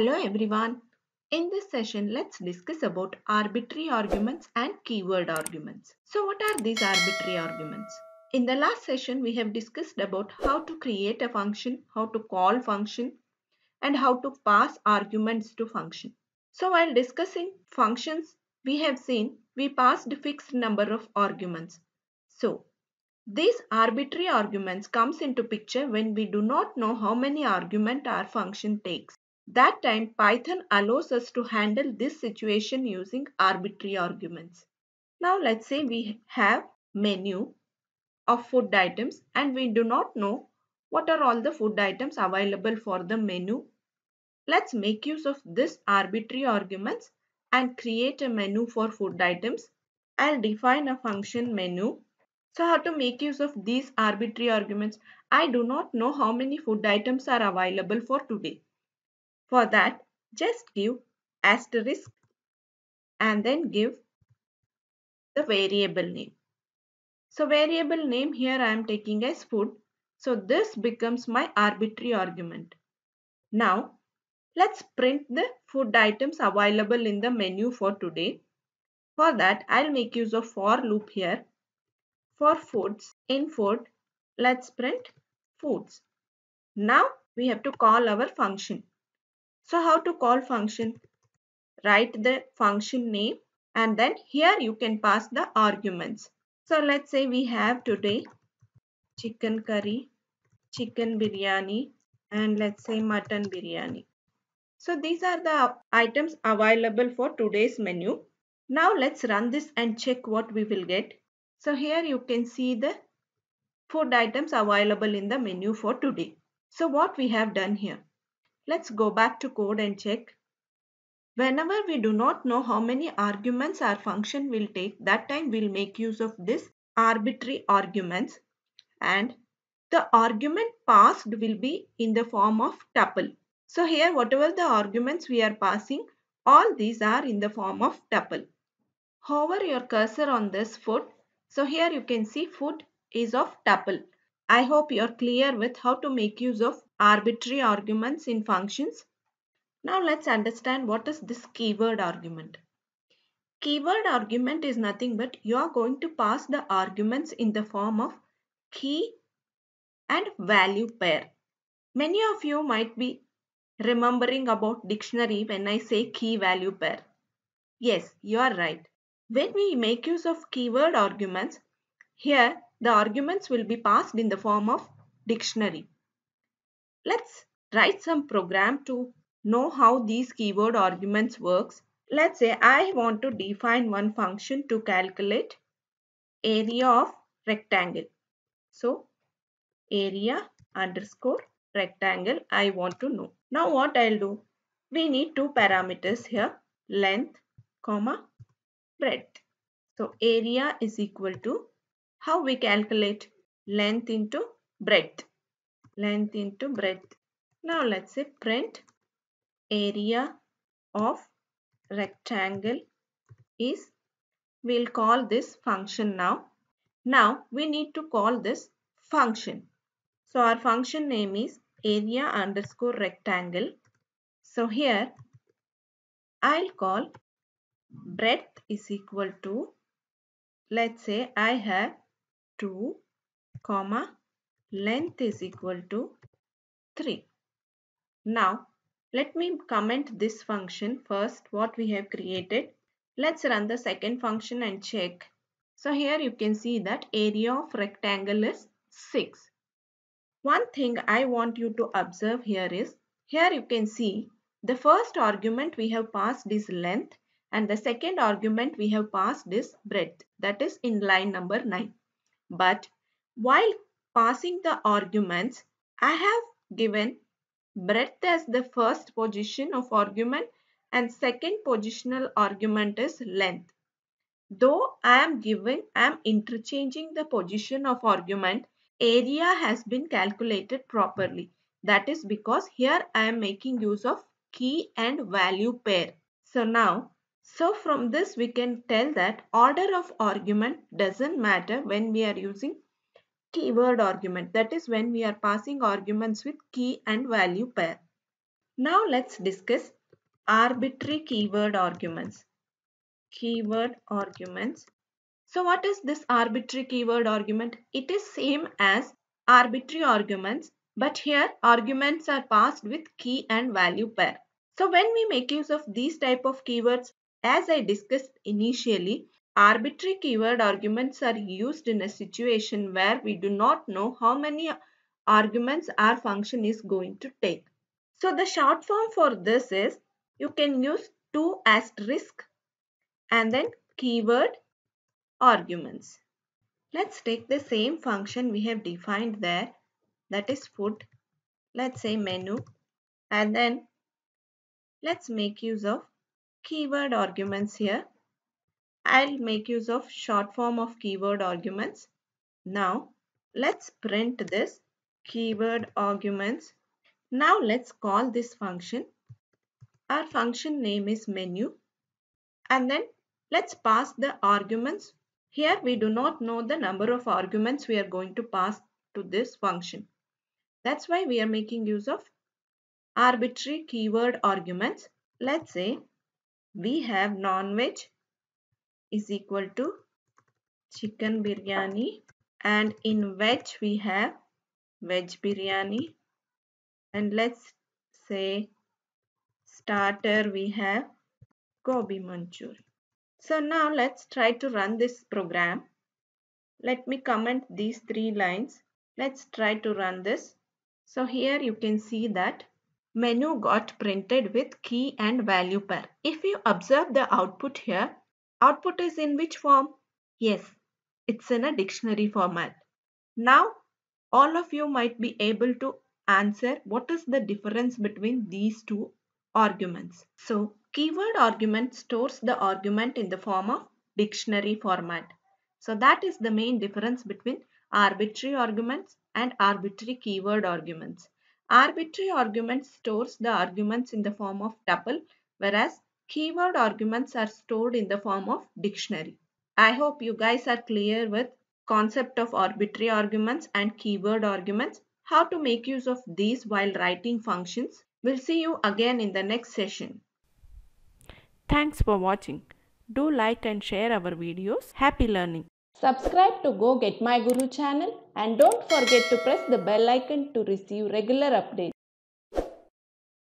Hello everyone. In this session, let's discuss about arbitrary arguments and keyword arguments. So what are these arbitrary arguments? In the last session, we have discussed about how to create a function, how to call function, and how to pass arguments to function. So while discussing functions, we have seen we passed fixed number of arguments. So these arbitrary arguments comes into picture when we do not know how many argument our function takes. That time Python allows us to handle this situation using arbitrary arguments. Now let's say we have menu of food items and we do not know what are all the food items available for the menu. Let's make use of this arbitrary arguments and create a menu for food items. I'll define a function menu. So how to make use of these arbitrary arguments? I do not know how many food items are available for today. For that, just give asterisk and then give the variable name. So variable name here I am taking as food. So this becomes my arbitrary argument. Now let's print the food items available in the menu for today. For that I'll make use of for loop here. For foods in food let's print foods. Now we have to call our function. So how to call function? Write the function name and then here you can pass the arguments. So let's say we have today chicken curry, chicken biryani and let's say mutton biryani. So these are the items available for today's menu. Now let's run this and check what we will get. So here you can see the food items available in the menu for today. So what we have done here. Let's go back to code and check. Whenever we do not know how many arguments our function will take, that time we'll make use of this arbitrary arguments and the argument passed will be in the form of tuple. So here whatever the arguments we are passing, all these are in the form of tuple. Hover your cursor on this foot. So here you can see foot is of tuple. I hope you're clear with how to make use of arbitrary arguments in functions. Now let's understand what is this keyword argument. Keyword argument is nothing but you are going to pass the arguments in the form of key and value pair. Many of you might be remembering about dictionary when I say key value pair. Yes, you are right. When we make use of keyword arguments, here the arguments will be passed in the form of dictionary. Let's write some program to know how these keyword arguments works. Let's say I want to define one function to calculate area of rectangle. So area underscore rectangle I want to know. Now what I'll do? We need two parameters here length comma breadth. So area is equal to how we calculate length into breadth length into breadth now let's say print area of rectangle is we'll call this function now now we need to call this function so our function name is area underscore rectangle so here I'll call breadth is equal to let's say I have 2 comma length is equal to 3. Now let me comment this function first what we have created. Let's run the second function and check. So here you can see that area of rectangle is 6. One thing I want you to observe here is here you can see the first argument we have passed is length and the second argument we have passed is breadth that is in line number 9. But while passing the arguments, I have given breadth as the first position of argument and second positional argument is length. Though I am giving, I am interchanging the position of argument, area has been calculated properly. That is because here I am making use of key and value pair. So now so from this we can tell that order of argument doesn't matter when we are using keyword argument. That is when we are passing arguments with key and value pair. Now let's discuss arbitrary keyword arguments. Keyword arguments. So what is this arbitrary keyword argument? It is same as arbitrary arguments but here arguments are passed with key and value pair. So when we make use of these type of keywords, as I discussed initially, arbitrary keyword arguments are used in a situation where we do not know how many arguments our function is going to take. So the short form for this is you can use two asterisk and then keyword arguments. Let's take the same function we have defined there that is put Let's say menu and then let's make use of keyword arguments here. I'll make use of short form of keyword arguments. Now let's print this keyword arguments. Now let's call this function. Our function name is menu and then let's pass the arguments. Here we do not know the number of arguments we are going to pass to this function. That's why we are making use of arbitrary keyword arguments. Let's say we have non-veg is equal to chicken biryani and in veg we have veg biryani and let's say starter we have gobi manchurian so now let's try to run this program let me comment these three lines let's try to run this so here you can see that menu got printed with key and value pair. If you observe the output here, output is in which form? Yes, it's in a dictionary format. Now, all of you might be able to answer what is the difference between these two arguments. So, keyword argument stores the argument in the form of dictionary format. So, that is the main difference between arbitrary arguments and arbitrary keyword arguments. Arbitrary arguments stores the arguments in the form of tuple whereas keyword arguments are stored in the form of dictionary. I hope you guys are clear with concept of arbitrary arguments and keyword arguments, how to make use of these while writing functions. We'll see you again in the next session. Thanks for watching. Do like and share our videos. Happy learning. Subscribe to Go Get My Guru channel and don't forget to press the bell icon to receive regular updates.